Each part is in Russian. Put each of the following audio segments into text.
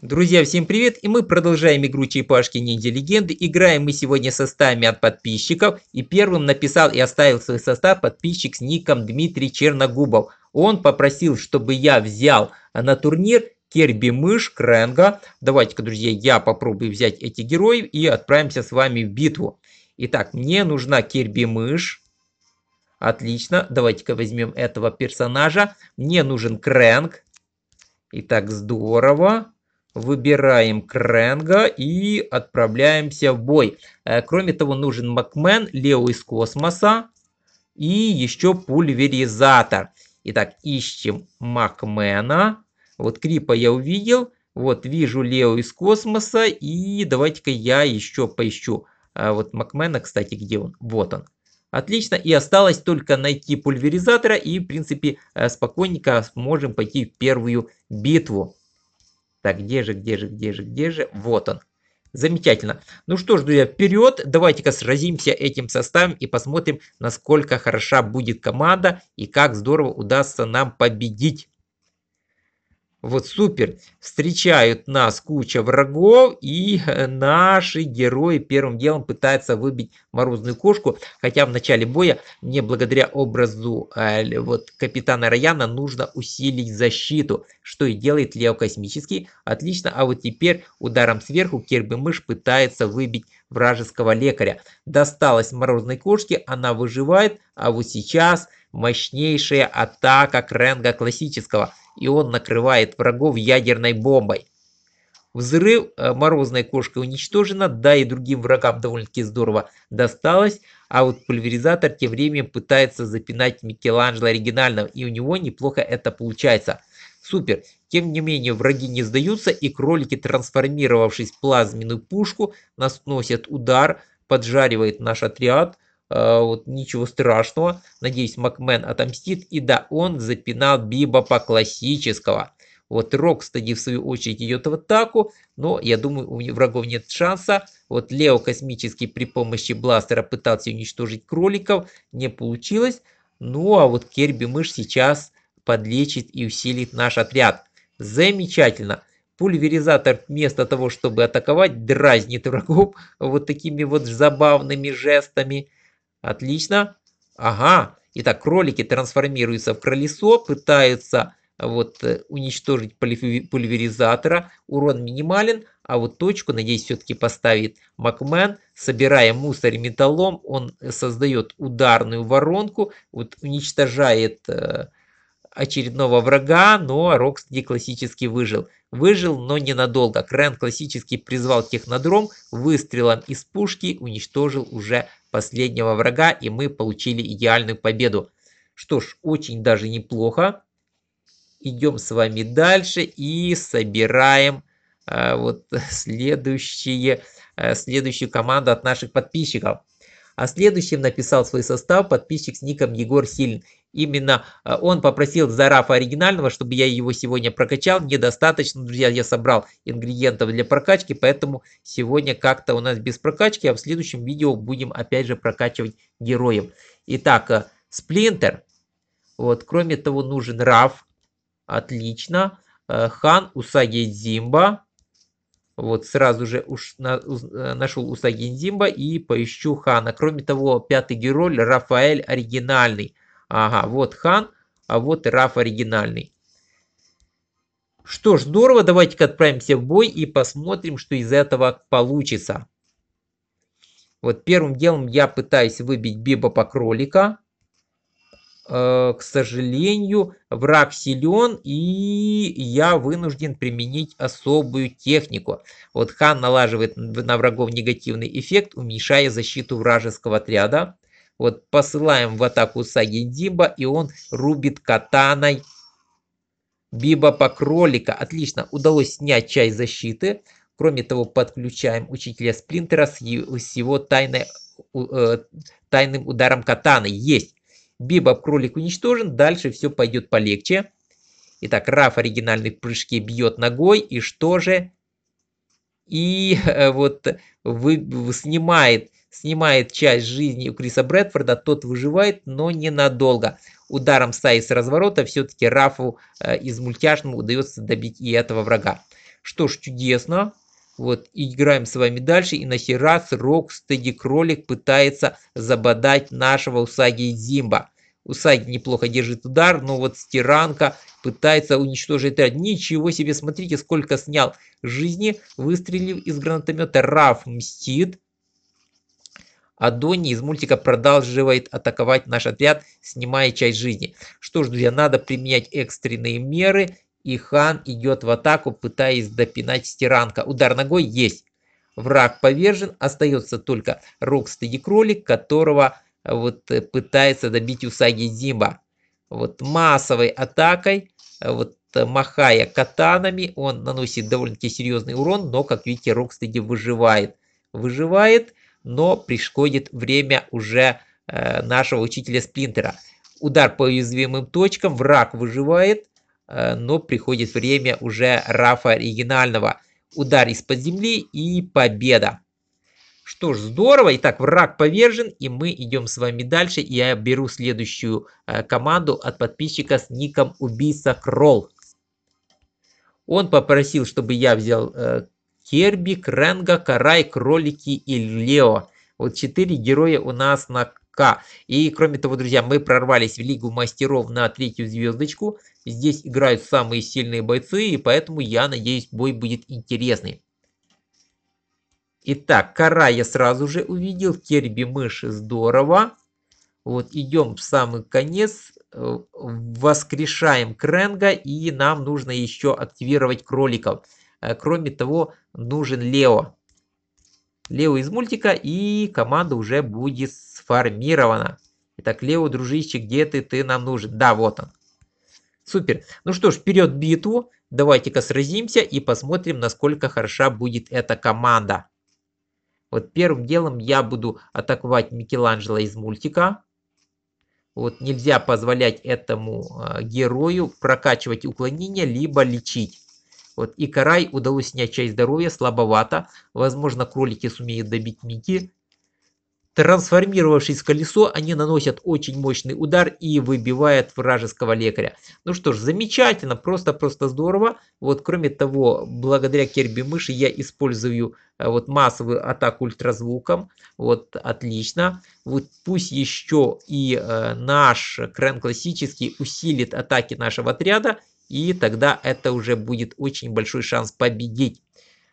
Друзья, всем привет, и мы продолжаем игру Черепашки Ниндзя Легенды. Играем мы сегодня составами от подписчиков, и первым написал и оставил свой состав подписчик с ником Дмитрий Черногубов. Он попросил, чтобы я взял на турнир Керби Мышь, Кренга. Давайте-ка, друзья, я попробую взять эти герои и отправимся с вами в битву. Итак, мне нужна Керби Мышь. Отлично, давайте-ка возьмем этого персонажа. Мне нужен Крэнк. Итак, здорово выбираем Кренга и отправляемся в бой. Э, кроме того, нужен Макмен, Лео из космоса и еще пульверизатор. Итак, ищем Макмена. Вот Крипа я увидел. Вот вижу Лео из космоса и давайте-ка я еще поищу. Э, вот Макмена, кстати, где он? Вот он. Отлично, и осталось только найти пульверизатора и, в принципе, э, спокойненько сможем пойти в первую битву. Так, где же, где же, где же, где же? Вот он. Замечательно. Ну что ж, друзья, вперед. Давайте-ка сразимся этим составом и посмотрим, насколько хороша будет команда и как здорово удастся нам победить. Вот супер, встречают нас куча врагов, и э, наши герои первым делом пытаются выбить морозную кошку, хотя в начале боя мне благодаря образу э, вот, капитана Раяна нужно усилить защиту, что и делает Лео Космический. Отлично, а вот теперь ударом сверху Керби Мышь пытается выбить вражеского лекаря. Досталось морозной кошке, она выживает, а вот сейчас мощнейшая атака Кренга классического, и он накрывает врагов ядерной бомбой. Взрыв э, морозной кошки уничтожена, да и другим врагам довольно-таки здорово досталось, а вот пульверизатор тем временем пытается запинать Микеланджело оригинального, и у него неплохо это получается. Супер! Тем не менее, враги не сдаются, и кролики, трансформировавшись в плазменную пушку, нас носят удар, поджаривает наш отряд – Э, вот ничего страшного. Надеюсь, Макмен отомстит. И да, он запинал Биба по классического. Вот Рок Рокстеди, в свою очередь, идет в атаку, но, я думаю, у врагов нет шанса. Вот Лео Космический при помощи бластера пытался уничтожить кроликов, не получилось. Ну, а вот Керби Мышь сейчас подлечит и усилит наш отряд. Замечательно. Пульверизатор вместо того, чтобы атаковать, дразнит врагов вот такими вот забавными жестами. Отлично. Ага. Итак, кролики трансформируются в кролесо, пытаются э, вот э, уничтожить пульверизатора. Урон минимален, а вот точку, надеюсь, все-таки поставит Макмен. Собирая мусор металлом, он э, создает ударную воронку, вот уничтожает очередного врага, но Рокстеди классически выжил. Выжил, но ненадолго. Крен классически призвал технодром, выстрелом из пушки уничтожил уже последнего врага, и мы получили идеальную победу. Что ж, очень даже неплохо. Идем с вами дальше и собираем э, вот следующие, э, следующую команду от наших подписчиков. А следующим написал свой состав подписчик с ником Егор Сильн. Именно э, он попросил зарафа оригинального, чтобы я его сегодня прокачал. Недостаточно, друзья, я собрал ингредиентов для прокачки, поэтому сегодня как-то у нас без прокачки, а в следующем видео будем опять же прокачивать героев. Итак, э, сплинтер. Вот, кроме того, нужен раф. Отлично. Э, Хан Усаги Зимба. Вот сразу же уж на, уз, нашел Усаги Зимба и поищу Хана. Кроме того, пятый герой Рафаэль оригинальный. Ага, вот хан, а вот и Раф оригинальный. Что ж, здорово, давайте-ка отправимся в бой и посмотрим, что из этого получится. Вот первым делом я пытаюсь выбить Биба по кролика. Э, к сожалению, враг силен, и я вынужден применить особую технику. Вот хан налаживает на врагов негативный эффект, уменьшая защиту вражеского отряда. Вот посылаем в атаку Саги димба и он рубит катаной Биба по кролика. Отлично, удалось снять часть защиты. Кроме того, подключаем учителя Сплинтера с его тайной, э, тайным ударом катаны. Есть. Бибоп кролик уничтожен, дальше все пойдет полегче. Итак, Раф оригинальный в прыжке бьет ногой, и что же? И э, вот вы, вы снимает снимает часть жизни у Криса Брэдфорда, тот выживает, но ненадолго. Ударом стаи с разворота все-таки Рафу э, из мультяшного удается добить и этого врага. Что ж, чудесно. Вот, играем с вами дальше, и на сей раз Рок Стеди Кролик пытается забодать нашего Усаги Зимба. Усаги неплохо держит удар, но вот стиранка пытается уничтожить отряд. Ничего себе, смотрите, сколько снял жизни, выстрелив из гранатомета. Раф мстит, а Донни из мультика продолживает атаковать наш отряд, снимая часть жизни. Что ж, друзья, надо применять экстренные меры. И Хан идет в атаку, пытаясь допинать стиранка. Удар ногой есть. Враг повержен, остается только Рокстеди Кролик, которого э, вот э, пытается добить Усаги Зимба. Вот массовой атакой, э, вот махая катанами, он наносит довольно-таки серьезный урон, но, как видите, Рокстеди выживает. Выживает но приходит время уже э, нашего учителя Сплинтера. Удар по уязвимым точкам, враг выживает, э, но приходит время уже Рафа оригинального. Удар из-под земли и победа. Что ж, здорово. Итак, враг повержен, и мы идем с вами дальше. Я беру следующую э, команду от подписчика с ником Убийца Кролл. Он попросил, чтобы я взял э, Керби, Кренга, Карай, Кролики и Лео. Вот четыре героя у нас на К. И кроме того, друзья, мы прорвались в Лигу Мастеров на третью звездочку. Здесь играют самые сильные бойцы, и поэтому я надеюсь, бой будет интересный. Итак, Кара я сразу же увидел, Керби мышь здорово. Вот идем в самый конец, э, воскрешаем Кренга, и нам нужно еще активировать кроликов. Э, кроме того, нужен Лео. Лео из мультика, и команда уже будет сформирована. Итак, Лео, дружище, где ты? Ты нам нужен. Да, вот он. Супер. Ну что ж, вперед битву. Давайте-ка сразимся и посмотрим, насколько хороша будет эта команда. Вот первым делом я буду атаковать Микеланджело из мультика. Вот нельзя позволять этому э, герою прокачивать уклонение, либо лечить. Вот, и Карай удалось снять часть здоровья, слабовато. Возможно, кролики сумеют добить Мики. Трансформировавшись в колесо, они наносят очень мощный удар и выбивают вражеского лекаря. Ну что ж, замечательно, просто-просто здорово. Вот кроме того, благодаря Керби мыши я использую э, вот массовую атаку ультразвуком. Вот отлично. Вот пусть еще и э, наш крен классический усилит атаки нашего отряда и тогда это уже будет очень большой шанс победить.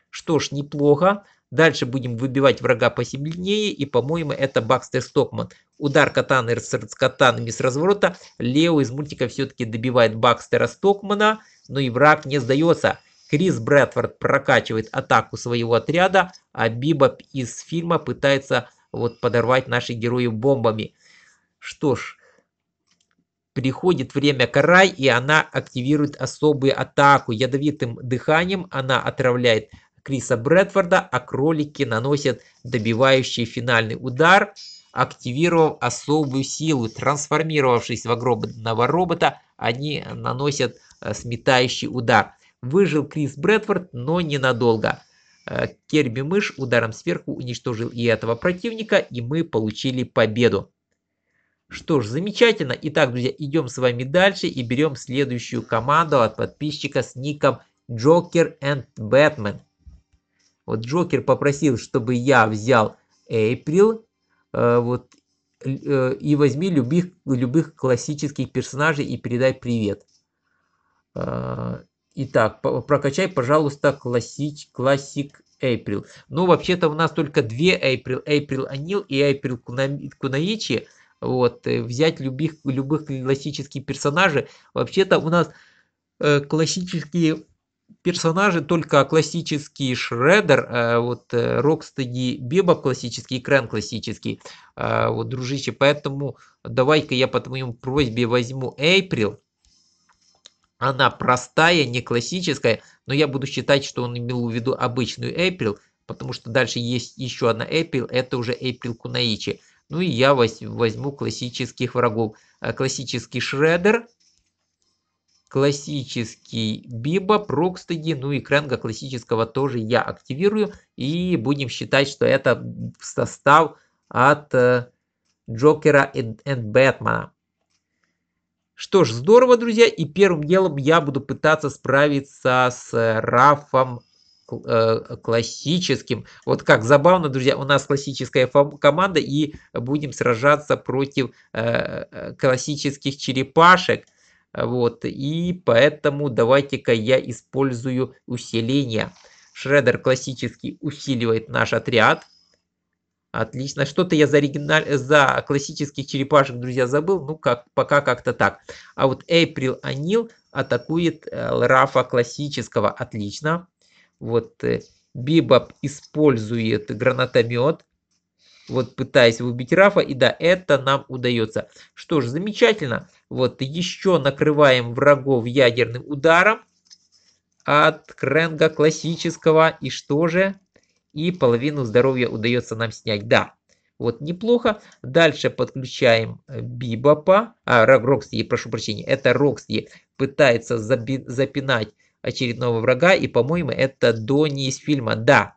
Что ж, неплохо. Дальше будем выбивать врага посильнее. И, по-моему, это Бакстер Стокман. Удар катаны с катанами с разворота. Лео из мультика все-таки добивает Бакстера Стокмана. Но и враг не сдается. Крис Брэдфорд прокачивает атаку своего отряда, а Бибоп из фильма пытается вот подорвать наши герои бомбами. Что ж, Приходит время карай, и она активирует особую атаку. Ядовитым дыханием она отравляет Криса Брэдфорда, а кролики наносят добивающий финальный удар, активировав особую силу. Трансформировавшись в огромного робота, они наносят э, сметающий удар. Выжил Крис Брэдфорд, но ненадолго. Э, Керби Мышь ударом сверху уничтожил и этого противника, и мы получили победу. Что ж, замечательно. Итак, друзья, идем с вами дальше и берем следующую команду от подписчика с ником Джокер and Бэтмен. Вот Джокер попросил, чтобы я взял Эйприл, э, вот, э, и возьми любых, любых классических персонажей и передай привет. Э, итак, прокачай, пожалуйста, классич, классик Эйприл. Ну, вообще-то у нас только две Эйприл. Эйприл Анил и Эйприл Кунаичи. Куна вот, э, взять любых, любых классических персонажей. Вообще-то у нас э, классические персонажи, только классический Шреддер, а э, вот Рокстеди Бебоп классический, Крэн классический, э, вот дружище, поэтому давай-ка я по твоему просьбе возьму Эйприл, она простая, не классическая, но я буду считать, что он имел в виду обычную Эйприл, потому что дальше есть еще одна Эйприл, это уже Эйприл Кунаичи. Ну и я возьму классических врагов. Э, классический Шредер, классический Биба, Прокстеди, ну и Кренга классического тоже я активирую. И будем считать, что это состав от э, Джокера и Бэтмена. Что ж, здорово, друзья. И первым делом я буду пытаться справиться с э, Рафом Э, классическим. Вот как забавно, друзья, у нас классическая команда и будем сражаться против э, э, классических черепашек. Вот, и поэтому давайте-ка я использую усиление. Шредер классический усиливает наш отряд. Отлично. Что-то я за, оригиналь... за классических черепашек, друзья, забыл. Ну, как, пока как-то так. А вот Эйприл Анил атакует Лрафа классического. Отлично. Вот э, Бибоп использует гранатомет, вот пытаясь убить Рафа, и да, это нам удается. Что ж, замечательно. Вот еще накрываем врагов ядерным ударом от Кренга классического. И что же? И половину здоровья удается нам снять. Да, вот неплохо. Дальше подключаем э, Бибопа. А, Рокси, прошу прощения, это Рокси пытается запинать очередного врага, и, по-моему, это Донни из фильма. Да,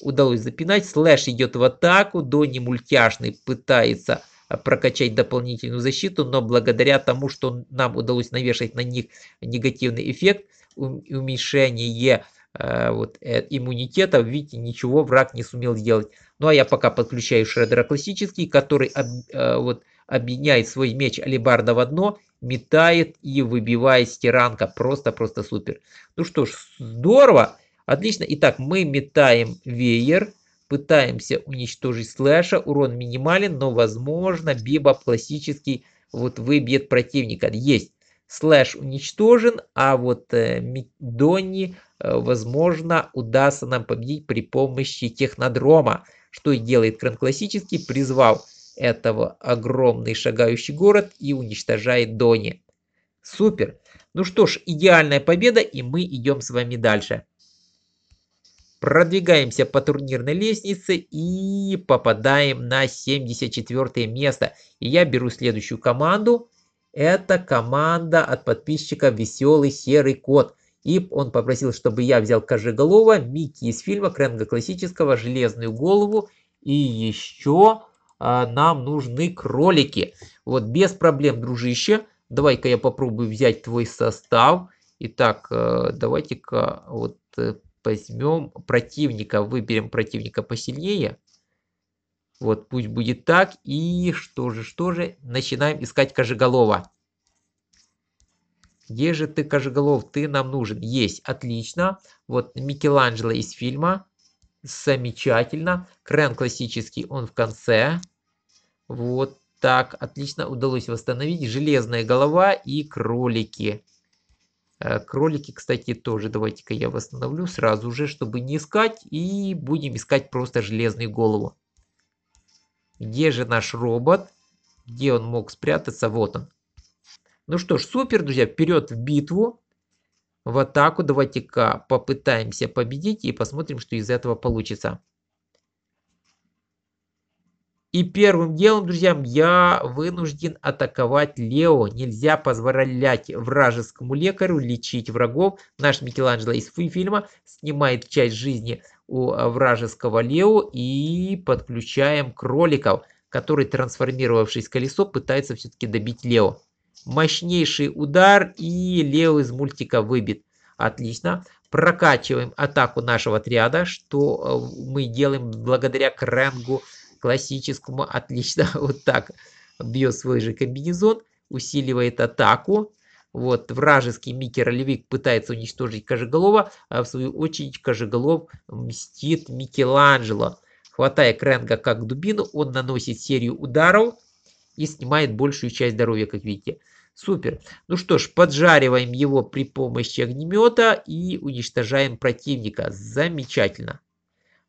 удалось запинать. Слэш идет в атаку, Донни мультяшный пытается а, прокачать дополнительную защиту, но благодаря тому, что нам удалось навешать на них негативный эффект, уменьшение э, вот, э, иммунитета, видите, ничего враг не сумел сделать. Ну а я пока подключаю шредера классический, который э, вот, объединяет свой меч алибарда в одно, метает и выбивает стиранка. Просто-просто супер. Ну что ж, здорово. Отлично. Итак, мы метаем веер. Пытаемся уничтожить слэша. Урон минимален, но возможно биба классический вот выбьет противника. Есть. Слэш уничтожен, а вот э, Донни, э, возможно, удастся нам победить при помощи технодрома. Что и делает Кран Классический, призвал этого огромный шагающий город и уничтожает Дони. Супер! Ну что ж, идеальная победа, и мы идем с вами дальше. Продвигаемся по турнирной лестнице и попадаем на 74 место. И я беру следующую команду. Это команда от подписчика «Веселый серый кот». И он попросил, чтобы я взял Кожеголова, Микки из фильма, Кренга классического, Железную голову и еще а, нам нужны кролики. Вот без проблем, дружище. Давай-ка я попробую взять твой состав. Итак, э, давайте-ка вот э, возьмем противника, выберем противника посильнее. Вот, пусть будет так. И что же, что же, начинаем искать Кожеголова. Где же ты, Кожеголов? Ты нам нужен. Есть, отлично. Вот Микеланджело из фильма. Замечательно. Крен классический, он в конце. Вот так, отлично, удалось восстановить. Железная голова и кролики. Э, кролики, кстати, тоже давайте-ка я восстановлю сразу же, чтобы не искать. И будем искать просто железную голову. Где же наш робот? Где он мог спрятаться? Вот он. Ну что ж, супер, друзья, вперед в битву в атаку. Давайте-ка попытаемся победить и посмотрим, что из этого получится. И первым делом, друзья, я вынужден атаковать Лео. Нельзя позволять вражескому лекарю лечить врагов. Наш Микеланджело из фильма снимает часть жизни у вражеского Лео и подключаем кроликов, который, трансформировавшись в колесо, пытается все-таки добить Лео. Мощнейший удар и Лео из мультика выбит. Отлично. Прокачиваем атаку нашего отряда, что э, мы делаем благодаря Крэнгу классическому. Отлично. Вот так бьет свой же комбинезон, усиливает атаку. Вот, вражеский микки пытается уничтожить Кожеголова, а в свою очередь Кожеголов мстит Микеланджело. Хватая Кренга как дубину, он наносит серию ударов и снимает большую часть здоровья, как видите. Супер. Ну что ж, поджариваем его при помощи огнемета и уничтожаем противника. Замечательно.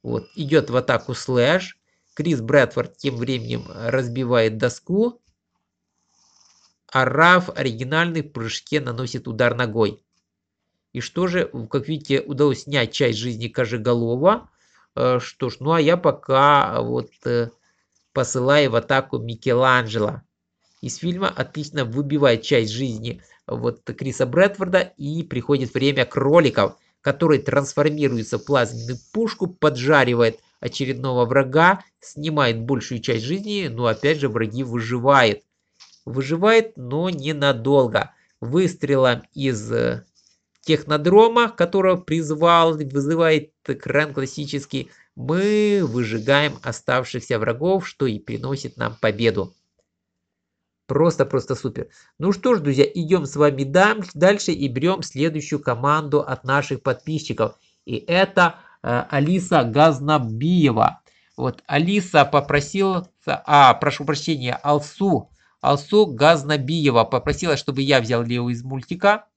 Вот, идет в атаку слэш. Крис Брэдфорд тем временем разбивает доску. А Раф оригинальный в прыжке наносит удар ногой. И что же, как видите, удалось снять часть жизни Кожеголова. Э, что ж, ну а я пока вот э, посылаю в атаку Микеланджело из фильма отлично выбивает часть жизни вот Криса Брэдфорда и приходит время кроликов, который трансформируется в плазменную пушку, поджаривает очередного врага, снимает большую часть жизни, но опять же враги выживает. Выживает, но ненадолго. Выстрелом из э, технодрома, которого призвал, вызывает кран классический, мы выжигаем оставшихся врагов, что и приносит нам победу. Просто-просто супер. Ну что ж, друзья, идем с вами дальше и берем следующую команду от наших подписчиков. И это э, Алиса Газнабиева. Вот, Алиса попросила, а, прошу прощения, Алсу, Алсу Газнабиева попросила, чтобы я взял Лео из мультика.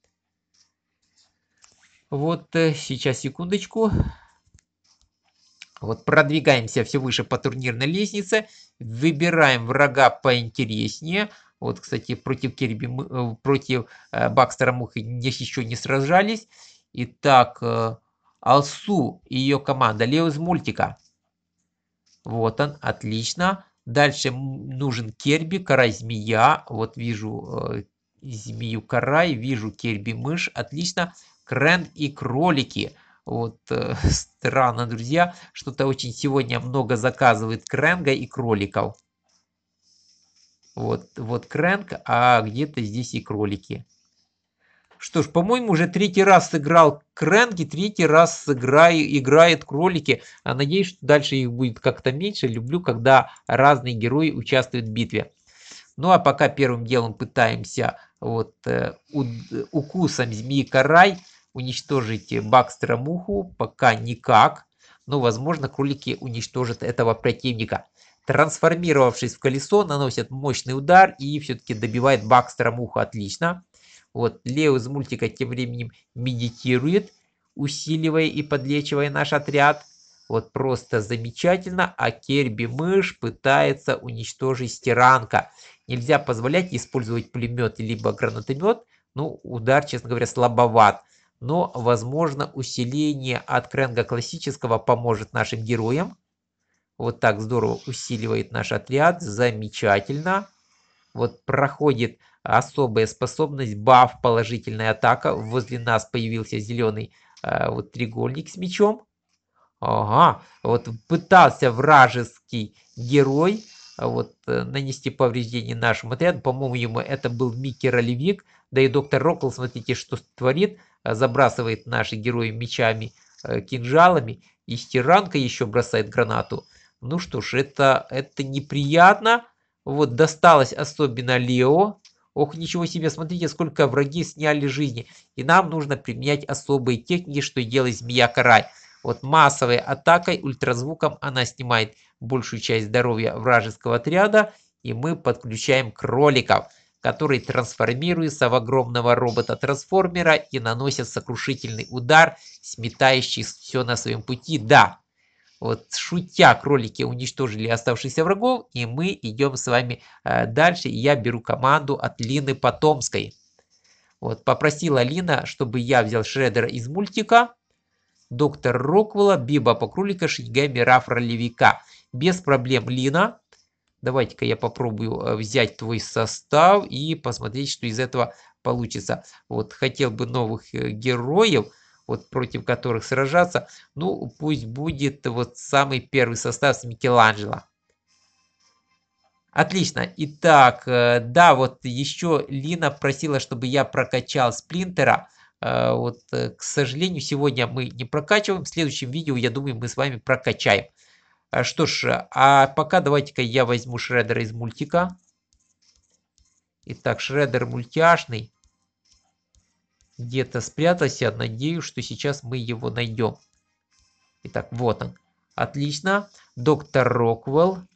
Вот, э, сейчас, секундочку. Секундочку. Вот продвигаемся все выше по турнирной лестнице, выбираем врага поинтереснее. Вот, кстати, против Керби, э, против э, Бакстера Мухи еще не сражались. Итак, э, Алсу и ее команда, Лео из мультика. Вот он, отлично. Дальше нужен Керби, Карай Змея. Вот вижу Змею Карай, вижу Керби Мышь, отлично. Крен и Кролики. Вот э, странно, друзья. Что-то очень сегодня много заказывает кренга и кроликов. Вот, вот кренг, а где-то здесь и кролики. Что ж, по-моему, уже третий раз сыграл кренги, третий раз сыграю, играет кролики. А надеюсь, что дальше их будет как-то меньше. Люблю, когда разные герои участвуют в битве. Ну а пока первым делом пытаемся вот э, укусом змеи карай уничтожить Бакстера Муху пока никак, но, возможно, кролики уничтожат этого противника. Трансформировавшись в колесо, наносят мощный удар и все-таки добивает Бакстера Муха отлично. Вот, Лео из мультика тем временем медитирует, усиливая и подлечивая наш отряд. Вот просто замечательно, а Керби Мышь пытается уничтожить стиранка. Нельзя позволять использовать пулемет либо гранатомет, ну, удар, честно говоря, слабоват но, возможно, усиление от кренга классического поможет нашим героям. Вот так здорово усиливает наш отряд, замечательно. Вот проходит особая способность, баф, положительная атака. Возле нас появился зеленый э, вот треугольник с мечом. Ага, вот пытался вражеский герой а вот, э, нанести повреждение нашему отряду. По-моему, это был Микки Ролевик. Да и доктор Рокл, смотрите, что творит. А, забрасывает наши герои мечами, э, кинжалами. И стиранка еще бросает гранату. Ну что ж, это, это неприятно. Вот досталось особенно Лео. Ох, ничего себе, смотрите, сколько враги сняли жизни. И нам нужно применять особые техники, что делает змея-карай. Вот массовой атакой, ультразвуком она снимает большую часть здоровья вражеского отряда, и мы подключаем кроликов, которые трансформируются в огромного робота-трансформера и наносят сокрушительный удар, сметающий все на своем пути. Да, вот шутя кролики уничтожили оставшихся врагов, и мы идем с вами э, дальше. я беру команду от Лины Потомской. Вот, попросила Лина, чтобы я взял Шредера из мультика доктор Роквелла, Биба Покрулика, Шигами, Рафра Левика. Без проблем Лина. Давайте-ка я попробую э, взять твой состав и посмотреть, что из этого получится. Вот хотел бы новых э, героев, вот против которых сражаться. Ну, пусть будет вот самый первый состав с Микеланджело. Отлично. Итак, э, да, вот еще Лина просила, чтобы я прокачал сплинтера. Э, вот, э, к сожалению, сегодня мы не прокачиваем. В следующем видео, я думаю, мы с вами прокачаем. Э, что ж, а пока давайте-ка я возьму шредера из мультика. Итак, шредер мультяшный. Где-то спрятался. Надеюсь, что сейчас мы его найдем. Итак, вот он. Отлично. Доктор Роквелл.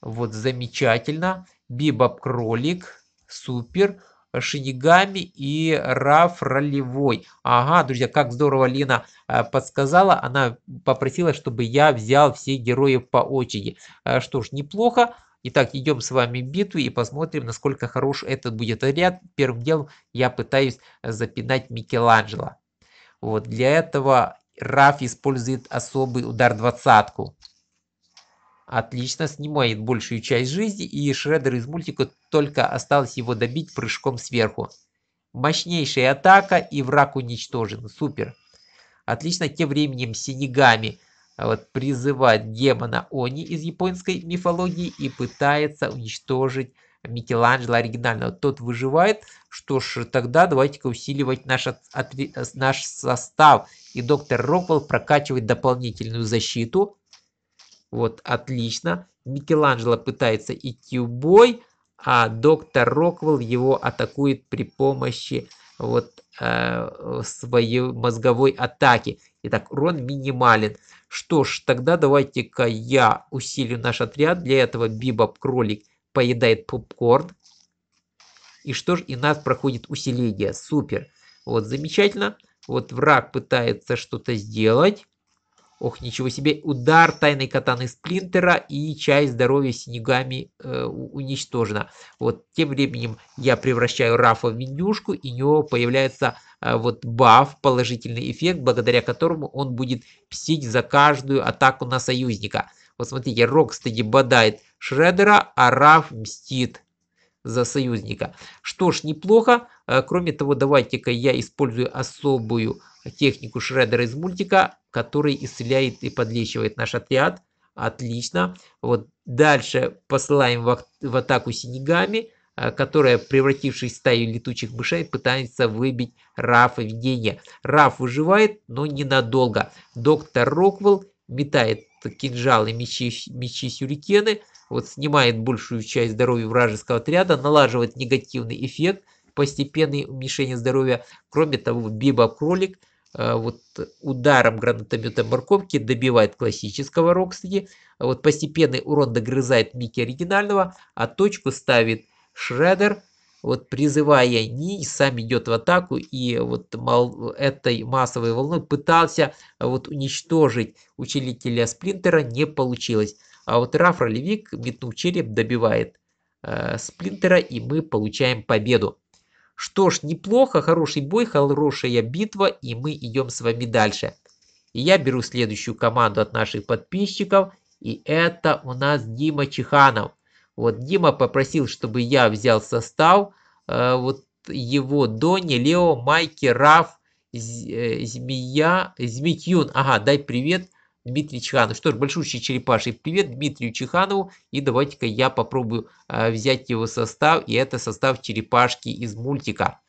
Вот замечательно. Бибоп кролик. Супер. Шинигами и Раф Ролевой. Ага, друзья, как здорово Лина э, подсказала. Она попросила, чтобы я взял все герои по очереди. Э, что ж, неплохо. Итак, идем с вами в битву и посмотрим, насколько хорош этот будет ряд. Первым делом я пытаюсь э, запинать Микеланджело. Вот, для этого Раф использует особый удар двадцатку отлично снимает большую часть жизни, и Шреддер из мультика только осталось его добить прыжком сверху. Мощнейшая атака, и враг уничтожен. Супер. Отлично тем временем Синегами а вот, призывает демона Они из японской мифологии и пытается уничтожить Микеланджело оригинального. Тот выживает. Что ж, тогда давайте-ка усиливать наш, от, от, наш состав. И доктор Роквелл прокачивает дополнительную защиту. Вот, отлично. Микеланджело пытается идти в бой, а доктор Роквелл его атакует при помощи вот э, своей мозговой атаки. Итак, урон минимален. Что ж, тогда давайте-ка я усилю наш отряд. Для этого Бибоп кролик поедает попкорн. И что ж, и нас проходит усиление. Супер. Вот, замечательно. Вот враг пытается что-то сделать. Ох, ничего себе. Удар тайной катаны Сплинтера и часть здоровья синегами э, уничтожена. Вот тем временем я превращаю Рафа в менюшку, и у него появляется э, вот баф, положительный эффект, благодаря которому он будет псить за каждую атаку на союзника. Вот смотрите, Рокстеди бодает Шредера, а Раф мстит за союзника. Что ж, неплохо. Э, кроме того, давайте-ка я использую особую технику Шредера из мультика который исцеляет и подлечивает наш отряд. Отлично. Вот дальше посылаем в, в атаку синегами, э, которая, превратившись в стаю летучих мышей, пытается выбить Рафа видение. Раф выживает, но ненадолго. Доктор Роквелл метает кинжалы, мечи, мечи сюрикены, вот снимает большую часть здоровья вражеского отряда, налаживает негативный эффект, постепенное уменьшение здоровья. Кроме того, Биба Кролик Э, вот ударом гранатомета морковки добивает классического Рокстеди, вот постепенный урон догрызает Микки оригинального, а точку ставит Шредер, вот призывая Ни, сам идет в атаку и вот мол, этой массовой волной пытался вот уничтожить учителя Сплинтера, не получилось. А вот Раф Ролевик, метнув череп, добивает э, Сплинтера и мы получаем победу. Что ж, неплохо, хороший бой, хорошая битва, и мы идем с вами дальше. И я беру следующую команду от наших подписчиков, и это у нас Дима Чеханов. Вот Дима попросил, чтобы я взял состав, э, вот его Дони, Лео, Майки, Раф, э, Змея, Змитюн. Ага, дай привет. Дмитрий Чиханов, Что ж, большущий черепаший привет Дмитрию Чиханову И давайте-ка я попробую э, взять его состав. И это состав черепашки из мультика.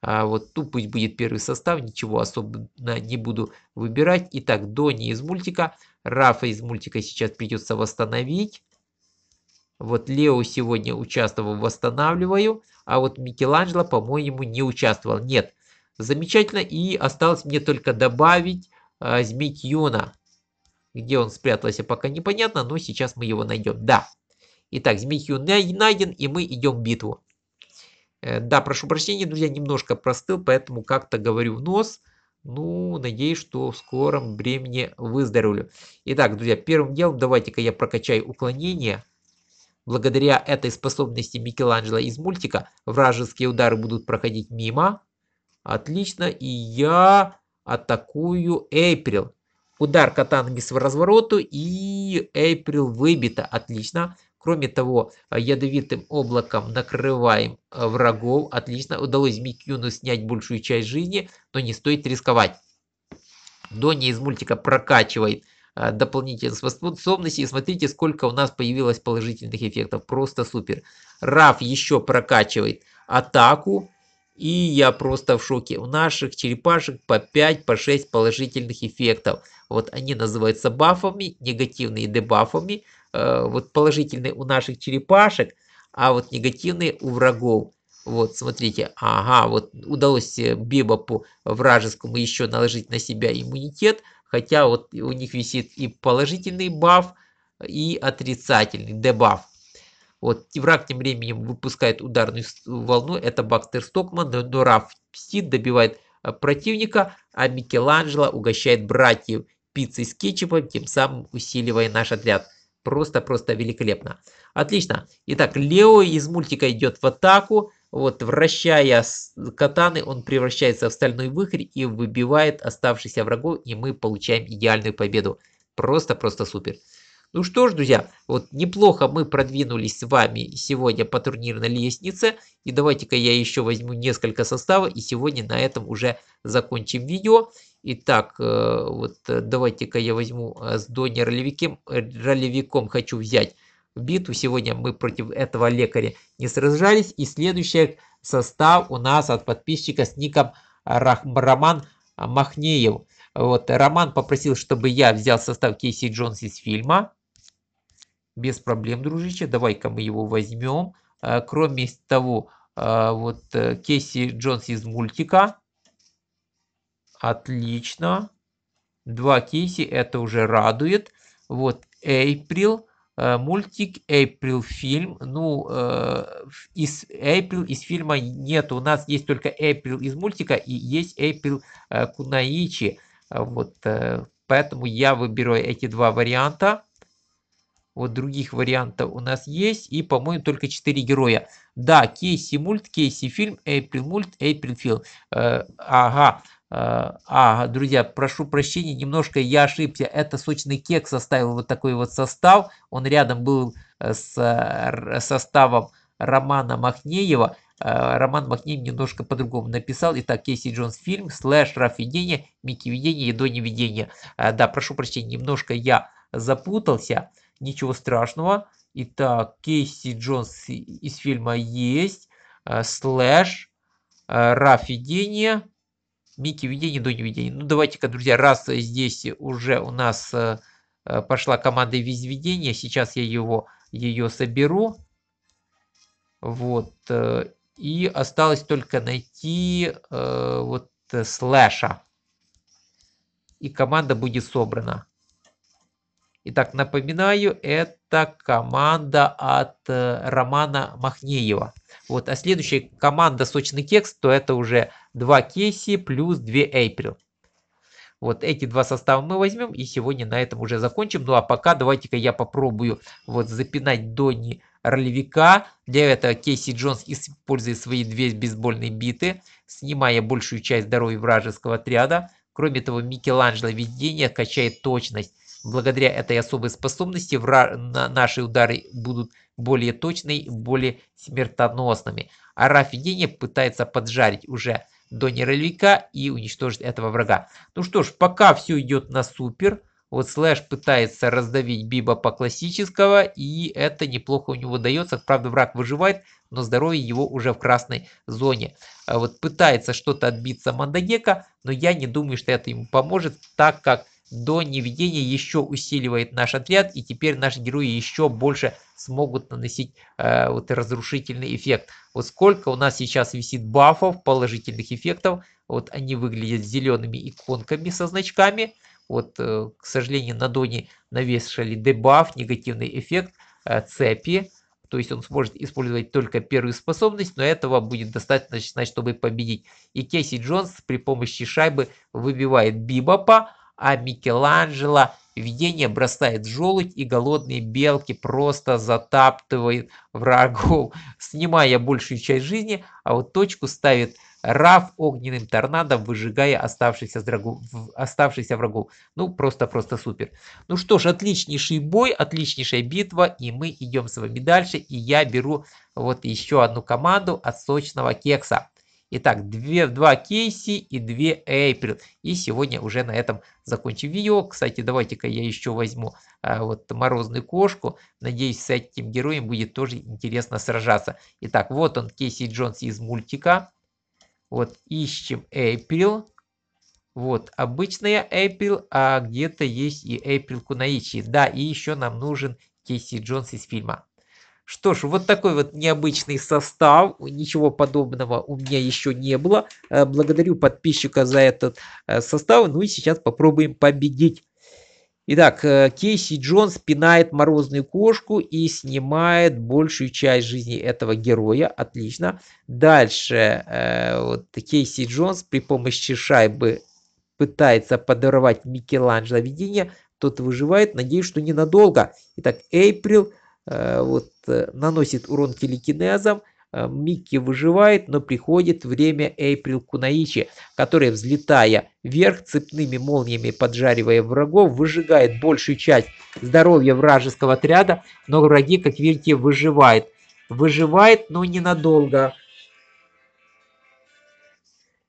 А вот тут пусть будет первый состав, ничего особенно не буду выбирать. Итак, Дони из мультика, Рафа из мультика сейчас придется восстановить. Вот Лео сегодня участвовал, восстанавливаю, а вот Микеланджело, по-моему, не участвовал. Нет, замечательно, и осталось мне только добавить а, Змейтьона. Где он спрятался, пока непонятно, но сейчас мы его найдем. Да. Итак, змею найден, и мы идем в битву. Э, да, прошу прощения, друзья, немножко простыл, поэтому как-то говорю в нос. Ну, надеюсь, что в скором времени выздоровлю. Итак, друзья, первым делом давайте-ка я прокачаю уклонение. Благодаря этой способности Микеланджело из мультика вражеские удары будут проходить мимо. Отлично, и я атакую Эйприл. Удар Катангис с развороту и Эйприл выбита. Отлично. Кроме того, э, ядовитым облаком накрываем э, врагов. Отлично. Удалось Микюну снять большую часть жизни, но не стоит рисковать. Донни из мультика прокачивает э, дополнительные способности. И смотрите, сколько у нас появилось положительных эффектов. Просто супер. Раф еще прокачивает атаку. И я просто в шоке. У наших черепашек по 5, по 6 положительных эффектов. Вот они называются бафами, негативные дебафами. Э, вот положительные у наших черепашек, а вот негативные у врагов. Вот, смотрите, ага, вот удалось э, по вражескому еще наложить на себя иммунитет, хотя вот у них висит и положительный баф, и отрицательный дебаф. Вот. Враг тем временем выпускает ударную волну, это Бактер Стокман, но Раф Псит добивает а, противника, а Микеланджело угощает братьев пиццей с кетчупом, тем самым усиливая наш отряд. Просто-просто великолепно. Отлично. Итак, Лео из мультика идет в атаку. Вот, вращая катаны, он превращается в стальной вихрь и выбивает оставшихся врагов, и мы получаем идеальную победу. Просто-просто супер. Ну что ж, друзья, вот неплохо мы продвинулись с вами сегодня по турнирной лестнице. И давайте-ка я еще возьму несколько составов. И сегодня на этом уже закончим видео. Итак, э, вот э, давайте-ка я возьму э, с Донни ролевиком. Ролевиком хочу взять биту. Сегодня мы против этого лекаря не сражались. И следующий состав у нас от подписчика с ником Роман Махнеев. Вот, Роман попросил, чтобы я взял состав Кейси Джонс из фильма без проблем, дружище, давай-ка мы его возьмем. Э, кроме того, э, вот э, Кейси Джонс из мультика. Отлично. Два Кейси, это уже радует. Вот Эйприл, мультик, Эйприл фильм. Ну, из Эйприл из фильма нет. У нас есть только Эйприл из мультика и есть Эйприл Кунаичи. Вот, поэтому я выберу эти два варианта. Вот других вариантов у нас есть. И, по-моему, только 4 героя. Да, Кейси мульт, Кейси фильм, Эйприл мульт, Эйприл фильм. Э, ага. А, друзья, прошу прощения, немножко я ошибся. Это сочный кекс составил вот такой вот состав. Он рядом был э, с составом Романа Махнеева. Э, Роман Махнеев немножко по-другому написал. Итак, Кейси Джонс фильм, слэш, Раф видение, Микки видение, Едо невидение. Да, прошу прощения, немножко я запутался ничего страшного. Итак, Кейси Джонс из фильма есть, э, Слэш, э, Раф видение, Микки видение, Дони видение. Ну, давайте-ка, друзья, раз здесь уже у нас э, пошла команда видения, сейчас я его, ее соберу. Вот. И осталось только найти вот слэша. И команда будет собрана. Итак, напоминаю, это команда от э, Романа Махнеева. Вот, а следующая команда сочный кекс, то это уже 2 кейси плюс 2 Эйприл. Вот эти два состава мы возьмем и сегодня на этом уже закончим. Ну а пока давайте-ка я попробую вот запинать Донни ролевика. Для этого Кейси Джонс использует свои две бейсбольные биты, снимая большую часть здоровья вражеского отряда. Кроме того, Микеланджело видение качает точность Благодаря этой особой способности вра... наши удары будут более точные и более смертоносными. А Рафидения пытается поджарить уже до неролика и уничтожить этого врага. Ну что ж, пока все идет на супер. Вот Слэш пытается раздавить Биба по классического, и это неплохо у него дается. Правда, враг выживает, но здоровье его уже в красной зоне. А вот пытается что-то отбиться Мандагека, но я не думаю, что это ему поможет, так как до неведения еще усиливает наш отряд, и теперь наши герои еще больше смогут наносить э, вот разрушительный эффект. Вот сколько у нас сейчас висит бафов, положительных эффектов. Вот они выглядят зелеными иконками со значками. Вот, э, к сожалению, на Доне навешали дебаф, негативный эффект э, цепи. То есть он сможет использовать только первую способность, но этого будет достаточно, чтобы победить. И Кейси Джонс при помощи шайбы выбивает бибапа а Микеланджело видение бросает желудь, и голодные белки просто затаптывает врагов, снимая большую часть жизни, а вот точку ставит Раф огненным торнадо, выжигая оставшихся, драгу... оставшихся врагов. Ну, просто-просто супер. Ну что ж, отличнейший бой, отличнейшая битва, и мы идем с вами дальше, и я беру вот еще одну команду от сочного кекса. Итак, 2, 2 Кейси и 2 Эйприл. И сегодня уже на этом закончим видео. Кстати, давайте-ка я еще возьму а, вот морозную кошку. Надеюсь, с этим героем будет тоже интересно сражаться. Итак, вот он, Кейси Джонс из мультика. Вот, ищем Эйприл. Вот, обычная Эйприл, а где-то есть и Эйприл Кунаичи. Да, и еще нам нужен Кейси Джонс из фильма. Что ж, вот такой вот необычный состав, ничего подобного у меня еще не было. Э, благодарю подписчика за этот э, состав, ну и сейчас попробуем победить. Итак, э, Кейси Джонс пинает морозную кошку и снимает большую часть жизни этого героя. Отлично. Дальше вот, Кейси Джонс при помощи шайбы пытается подорвать Микеланджело видение. Тот выживает. Надеюсь, что ненадолго. Итак, Эйприл Э, вот, э, наносит урон телекинезом, э, Микки выживает, но приходит время Эйприл Кунаичи, которая, взлетая вверх, цепными молниями поджаривая врагов, выжигает большую часть здоровья вражеского отряда, но враги, как видите, выживает. Выживает, но ненадолго.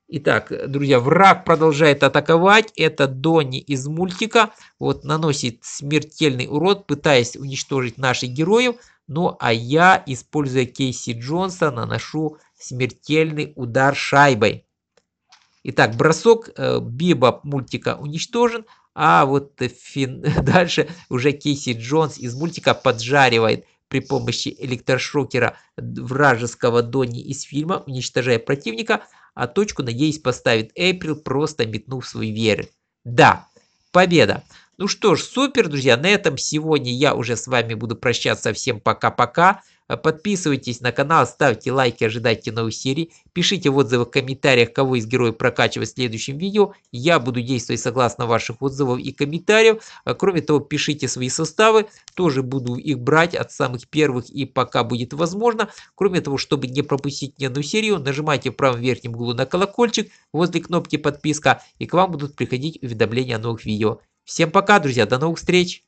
Итак, друзья, враг продолжает атаковать. Это Донни из мультика. Вот наносит смертельный урод, пытаясь уничтожить наших героев. Ну а я, используя Кейси Джонса, наношу смертельный удар шайбой. Итак, бросок э, Биба мультика уничтожен. А вот фин... дальше уже Кейси Джонс из мультика поджаривает при помощи электрошокера вражеского Донни из фильма, уничтожая противника а точку, надеюсь, поставит Эйприл, просто метнув свой веры. Да, победа. Ну что ж, супер, друзья, на этом сегодня я уже с вами буду прощаться. Всем пока-пока. Подписывайтесь на канал, ставьте лайки, ожидайте новых серий. Пишите отзывы в комментариях, кого из героев прокачивать в следующем видео. Я буду действовать согласно ваших отзывов и комментариев. А, кроме того, пишите свои составы. Тоже буду их брать от самых первых и пока будет возможно. Кроме того, чтобы не пропустить ни одну серию, нажимайте в правом верхнем углу на колокольчик возле кнопки подписка. И к вам будут приходить уведомления о новых видео. Всем пока, друзья. До новых встреч.